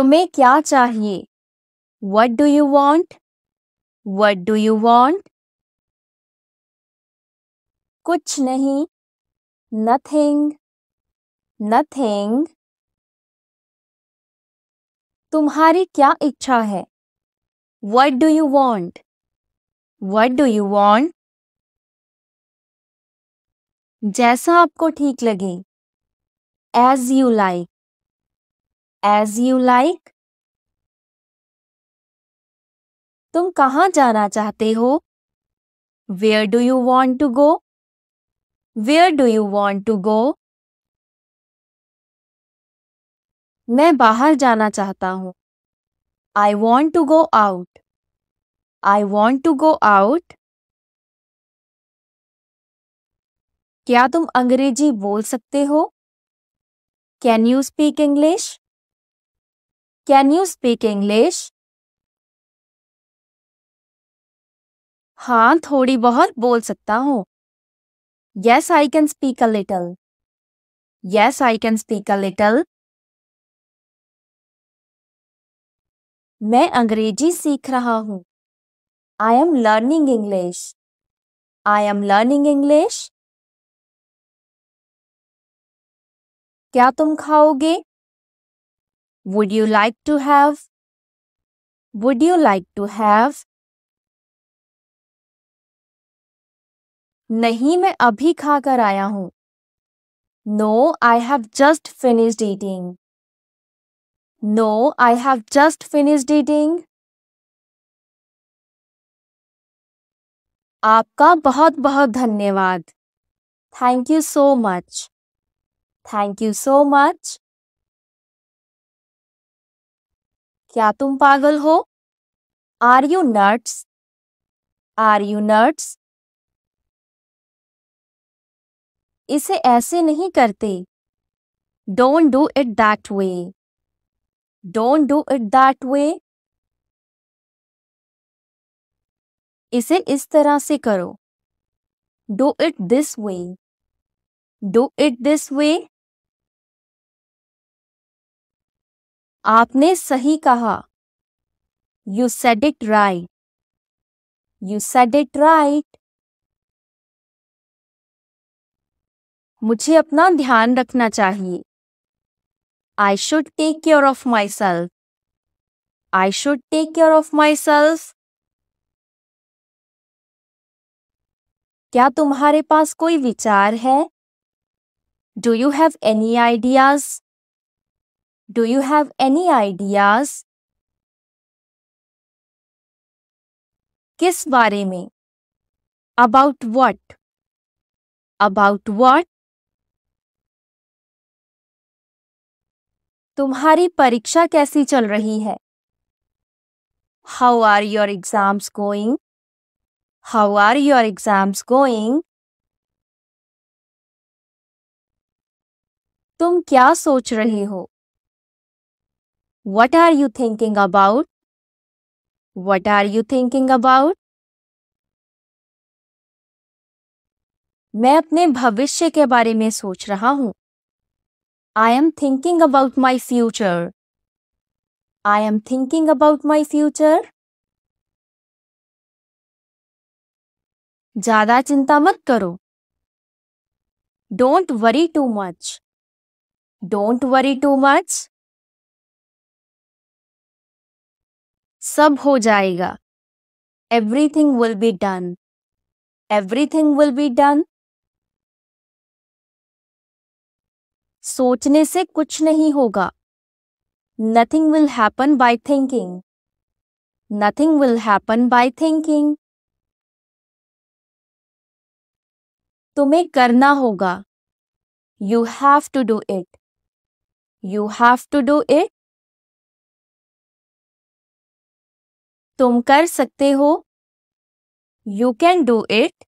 तुम्हें क्या चाहिए what do you want what do you want कुछ नहीं नथिंग नथिंग तुम्हारी क्या इच्छा है what do you want what do you want जैसा आपको ठीक लगे as you like as you like तुम कहाँ जाना चाहते हो where do you want to go where do you want to go मैं बाहर जाना चाहता हूँ I want to go out I want to go out क्या तुम अंग्रेजी बोल सकते हो can you speak English Can you speak English? हाँ थोड़ी बहुत बोल सकता हूँ Yes, I can speak a little. Yes, I can speak a little. मैं अंग्रेजी सीख रहा हूँ I am learning English. I am learning English. क्या तुम खाओगे Would you like to have? Would you like to have? नहीं मैं अभी खा कर आया हूँ no I have just finished eating no I have just finished eating आपका बहुत बहुत धन्यवाद thank you so much thank you so much क्या तुम पागल हो are you nuts are you nuts इसे ऐसे नहीं करते don't do it that way don't do it that way इसे इस तरह से करो do it this way do it this way आपने सही कहा you said it right you said it right मुझे अपना ध्यान रखना चाहिए I should take care of myself I should take care of myself क्या तुम्हारे पास कोई विचार है do you have any ideas Do you have any ideas? किस बारे में About what? About what? तुम्हारी परीक्षा कैसी चल रही है How are your exams going? How are your exams going? तुम क्या सोच रहे हो What are you thinking about? What are you thinking about? मैं अपने भविष्य के बारे में सोच रहा हूं I am thinking about my future I am thinking about my future ज्यादा चिंता मत करो don't worry too much don't worry too much सब हो जाएगा everything will be done everything will be done सोचने से कुछ नहीं होगा nothing will happen by thinking nothing will happen by thinking तुम्हें करना होगा you have to do it you have to do it तुम कर सकते हो you can do it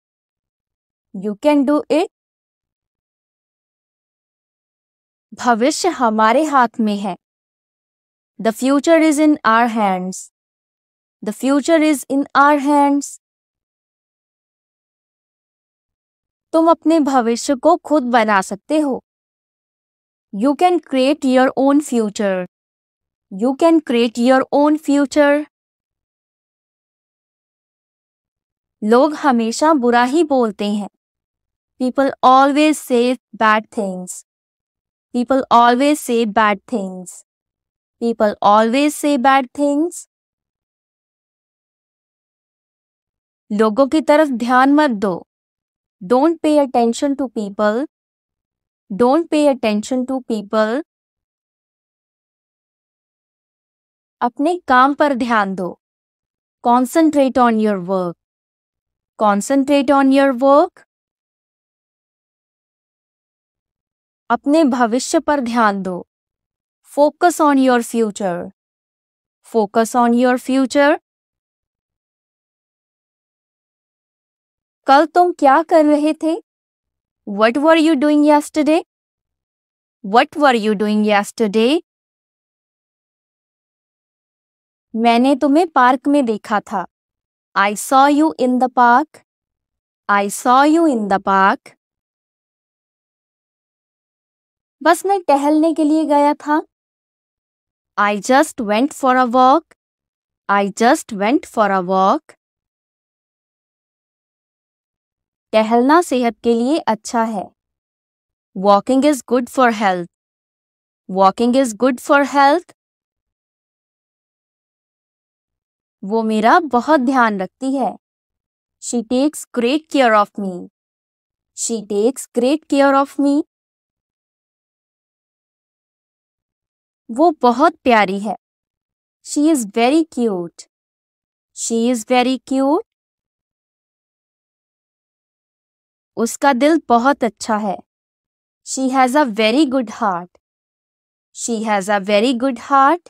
you can do it भविष्य हमारे हाथ में है the future is in our hands the future is in our hands तुम अपने भविष्य को खुद बना सकते हो you can create your own future you can create your own future लोग हमेशा बुरा ही बोलते हैं people always say bad things people always say bad things people always say bad things लोगों की तरफ ध्यान मत दो don't pay attention to people don't pay attention to people अपने काम पर ध्यान दो concentrate on your work concentrate on your work अपने भविष्य पर ध्यान दो focus on your future focus on your future कल तुम क्या कर रहे थे what were you doing yesterday what were you doing yesterday मैंने तुम्हें पार्क में देखा था I saw you in the park. I saw you in the park. बस मैं टहलने के लिए गया था I just went for a walk. I just went for a walk. टहलना सेहत के लिए अच्छा है Walking is good for health. Walking is good for health. वो मेरा बहुत ध्यान रखती है she takes great care of me she takes great care of me वो बहुत प्यारी है she is very cute she is very cute उसका दिल बहुत अच्छा है she has a very good heart she has a very good heart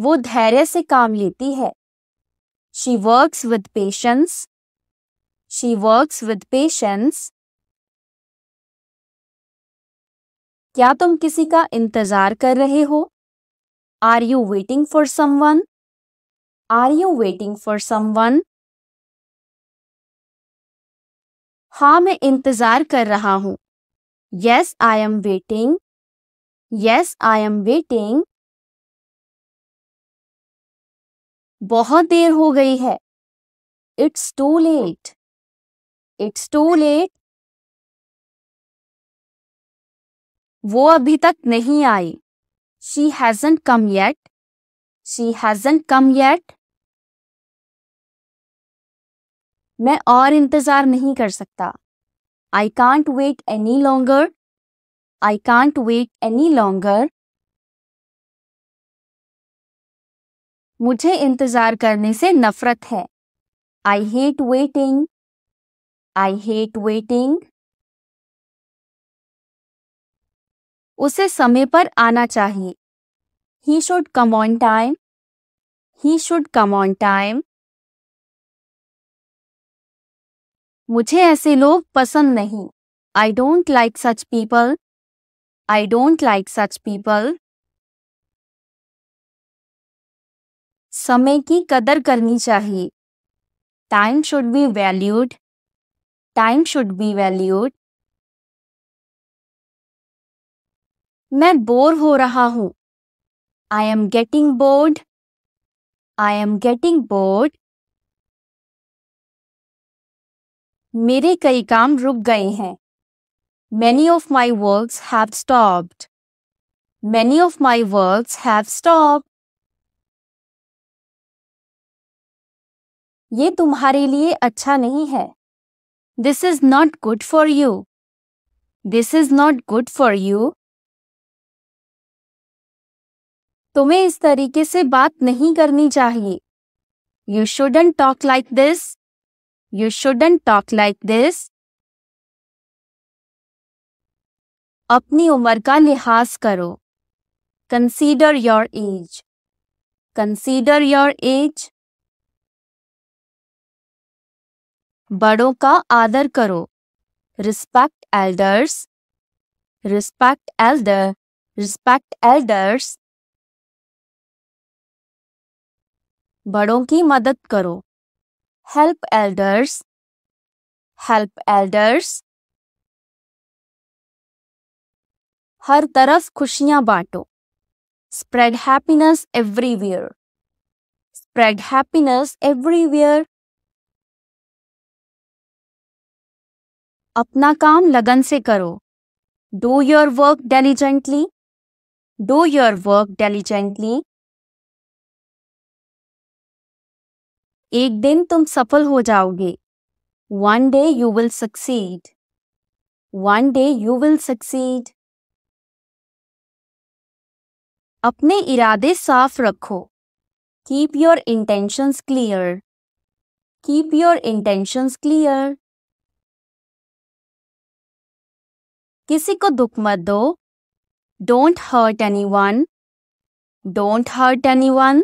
वो धैर्य से काम लेती है she works with patience she works with patience क्या तुम किसी का इंतजार कर रहे हो are you waiting for someone are you waiting for someone हाँ मैं इंतजार कर रहा हूं yes I am waiting yes I am waiting बहुत देर हो गई है it's too late it's too late वो अभी तक नहीं आई she hasn't come yet she hasn't come yet मैं और इंतजार नहीं कर सकता I can't wait any longer I can't wait any longer मुझे इंतजार करने से नफरत है I hate waiting I hate waiting उसे समय पर आना चाहिए he should come on time he should come on time मुझे ऐसे लोग पसंद नहीं I don't like such people I don't like such people समय की कदर करनी चाहिए time should be valued time should be valued मैं बोर हो रहा हूं I am getting bored I am getting bored मेरे कई काम रुक गए हैं many of my works have stopped many of my works have stopped ये तुम्हारे लिए अच्छा नहीं है this is not good for you this is not good for you तुम्हें इस तरीके से बात नहीं करनी चाहिए you shouldn't talk like this you shouldn't talk like this अपनी उम्र का लिहाज करो consider your age consider your age बड़ों का आदर करो respect elders respect elder respect elders बड़ों की मदद करो हेल्प एल्डर्स हेल्प एल्डर्स हर तरफ खुशियां बांटो spread happiness everywhere spread happiness everywhere अपना काम लगन से करो do your work diligently do your work diligently एक दिन तुम सफल हो जाओगे one day you will succeed one day you will succeed अपने इरादे साफ रखो keep your intentions clear keep your intentions clear किसी को दुख मत दो don't hurt anyone don't hurt anyone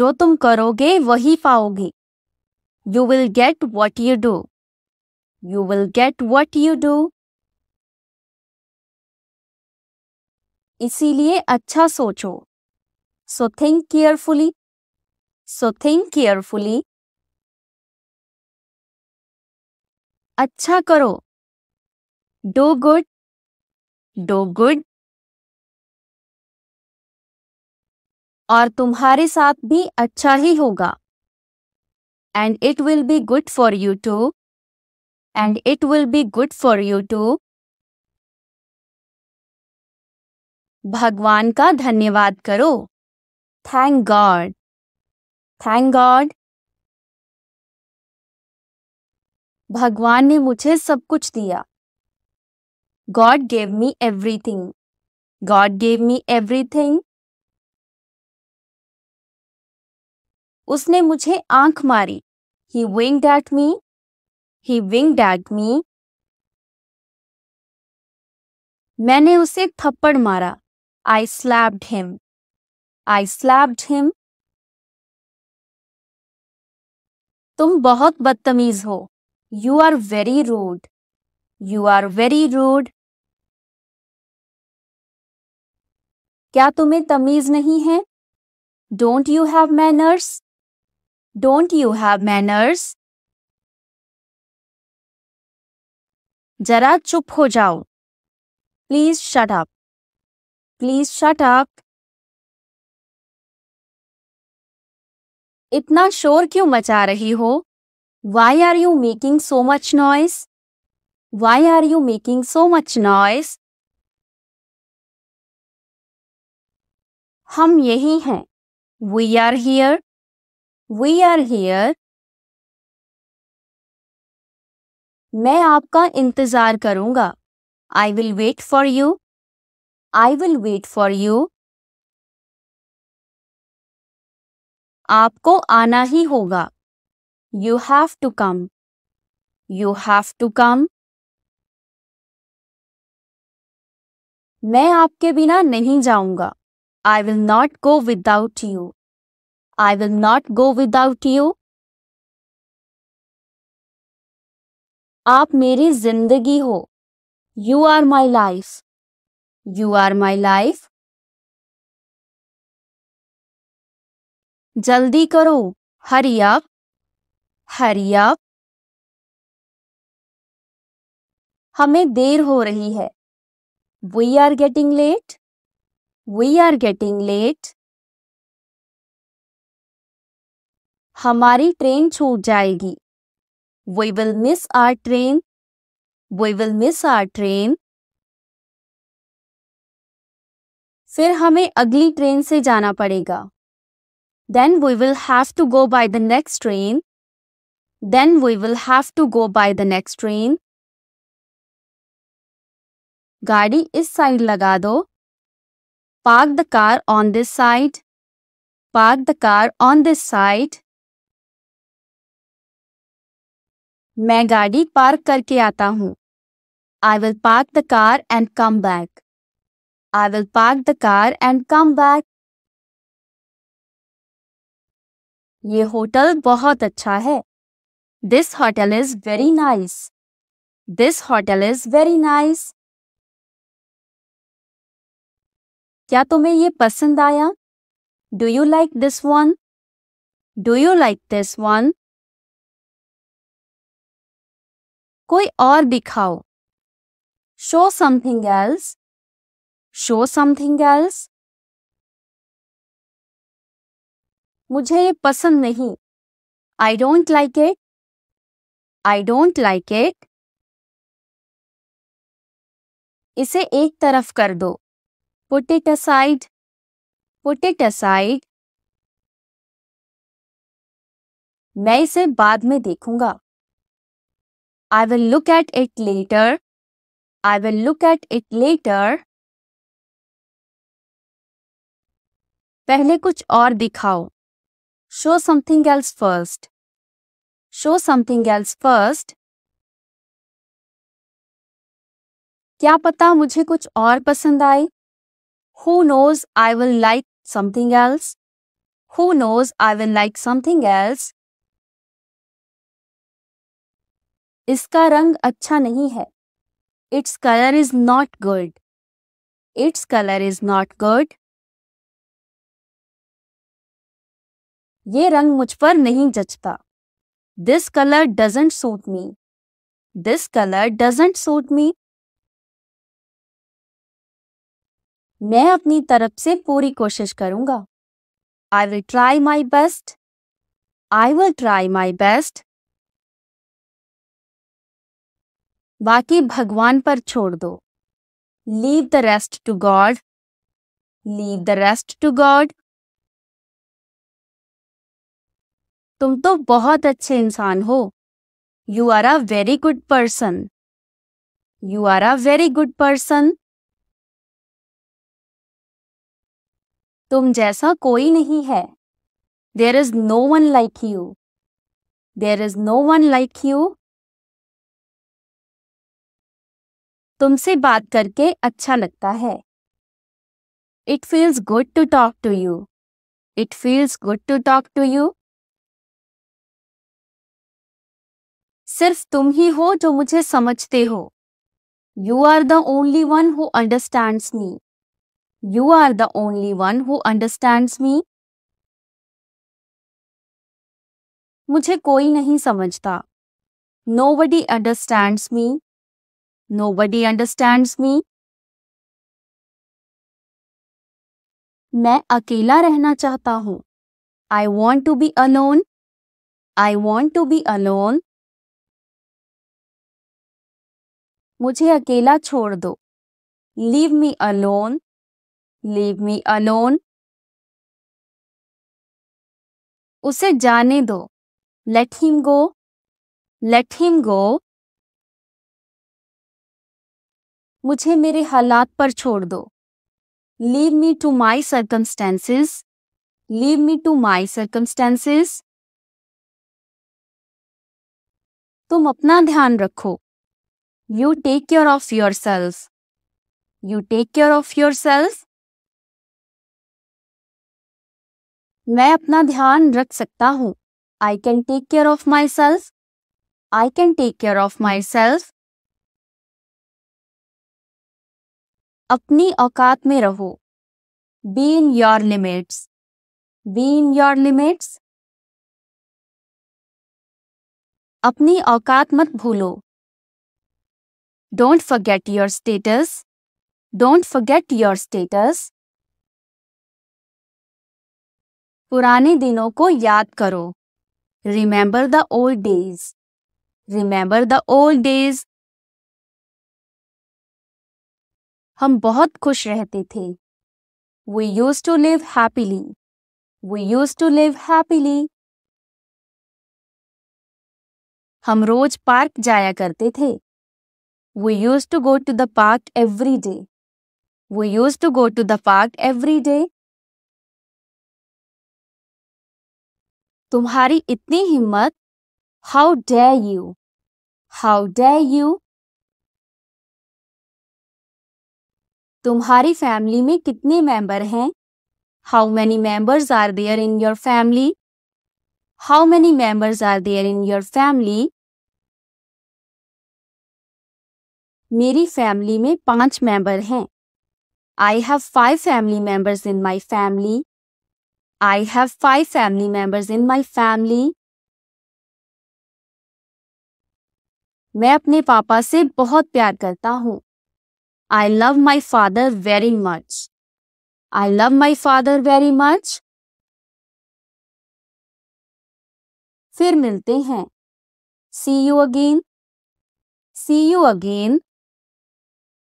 जो तुम करोगे वही पाओगे you will get what you do you will get what you do इसीलिए अच्छा सोचो so think carefully so think carefully अच्छा करो डो गुड डो गुड और तुम्हारे साथ भी अच्छा ही होगा and it will be good for you too and it will be good for you too भगवान का धन्यवाद करो थैंक गॉड थैंक गॉड भगवान ने मुझे सब कुछ दिया God gave me everything God gave me everything उसने मुझे आंख मारी he winked at me he winked at me मैंने उसे थप्पड़ मारा आई स्लैब्ड हिम आई स्लैब्ड हिम तुम बहुत बदतमीज हो you are very rude you are very rude क्या तुम्हें तमीज नहीं है don't you have manners don't you have manners जरा चुप हो जाओ please shut up please shut up इतना शोर क्यों मचा रही हो Why are you making so much noise? Why are you making so much noise? हम यही हैं We are here. We are here. मैं आपका इंतजार करूंगा I will wait for you. I will wait for you. आपको आना ही होगा You have to come. You have to come. मैं आपके बिना नहीं जाऊंगा I will not go without you I will not go without you आप मेरी जिंदगी हो you are my life you are my life जल्दी करो हरी आप हरी अप हमें देर हो रही है we are getting late we are getting late हमारी ट्रेन छूट जाएगी we will miss our train we will miss our train फिर हमें अगली ट्रेन से जाना पड़ेगा then we will have to go by the next train Then we will have to go by the next train. गाड़ी इस side लगा दो park the car on this side park the car on this side मैं गाड़ी park करके आता हूँ I will park the car and come back I will park the car and come back ये होटल बहुत अच्छा है This hotel is very nice. This hotel is very nice. क्या तुम्हें ये पसंद आया do you like this one do you like this one कोई और दिखाओ show something else show something else मुझे ये पसंद नहीं I don't like it I don't like it इसे एक तरफ कर दो put it aside put it aside मैं इसे बाद में देखूंगा I will look at it later I will look at it later पहले कुछ और दिखाओ show something else first show something else first क्या पता मुझे कुछ और पसंद आए Who knows I will like something else Who knows I will like something else? इसका रंग अच्छा नहीं है its colour is not good its colour is not good ये रंग मुझ पर नहीं जचता this colour doesn't suit me this colour doesn't suit me मैं अपनी तरफ से पूरी कोशिश करूंगा I will try my best I will try my best बाकी भगवान पर छोड़ दो leave the rest to God leave the rest to God तुम तो बहुत अच्छे इंसान हो you are a very good person you are a very good person तुम जैसा कोई नहीं है there is no one like you there is no one like you तुमसे बात करके अच्छा लगता है it feels good to talk to you it feels good to talk to you सिर्फ तुम ही हो जो मुझे समझते हो you are the only one who understands me you are the only one who understands मी मुझे कोई नहीं समझता nobody understands me nobody understands me मैं अकेला रहना चाहता हूँ I want to be alone I want to be alone मुझे अकेला छोड़ दो leave me alone leave me alone उसे जाने दो let him go let him go मुझे मेरे हालात पर छोड़ दो leave me to my circumstances leave me to my circumstances तुम अपना ध्यान रखो care of your sales you take care of yourselves मैं अपना ध्यान रख सकता हूँ I can take care of myself I can take care of myself अपनी औकात में रहो be in your limits be in your limits अपनी औकात मत भूलो Don't forget your status. Don't forget your status. पुराने दिनों को याद करो Remember the old days. Remember the old days. हम बहुत खुश रहते थे We used to live happily. We used to live happily. हम रोज पार्क जाया करते थे We used to go to the park every day. We used to go to the park every day. तुम्हारी इतनी हिम्मत how dare you how dare you तुम्हारी family में कितने मेंबर हैं how many members are there in your family how many members are there in your family मेरी family में पांच मेंबर हैं I have five family members in my family I have five family members in my family मैं अपने पापा से बहुत प्यार करता हूँ I love my father very much I love my father very much फिर मिलते हैं see you again see you again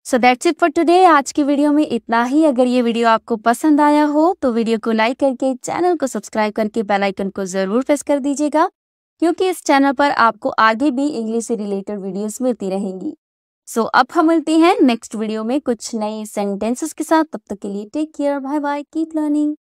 so that's it for today आज की वीडियो में इतना ही अगर ये वीडियो आपको पसंद आया हो तो वीडियो को लाइक करके चैनल को सब्सक्राइब करके बेल आइकन को जरूर प्रेस कर दीजिएगा क्योंकि इस चैनल पर आपको आगे भी इंग्लिश से रिलेटेड वीडियोस मिलती रहेंगी सो so, अब हम मिलते हैं नेक्स्ट वीडियो में कुछ नए सेंटेंसेस के साथ तब तक के लिए take care bye bye keep learning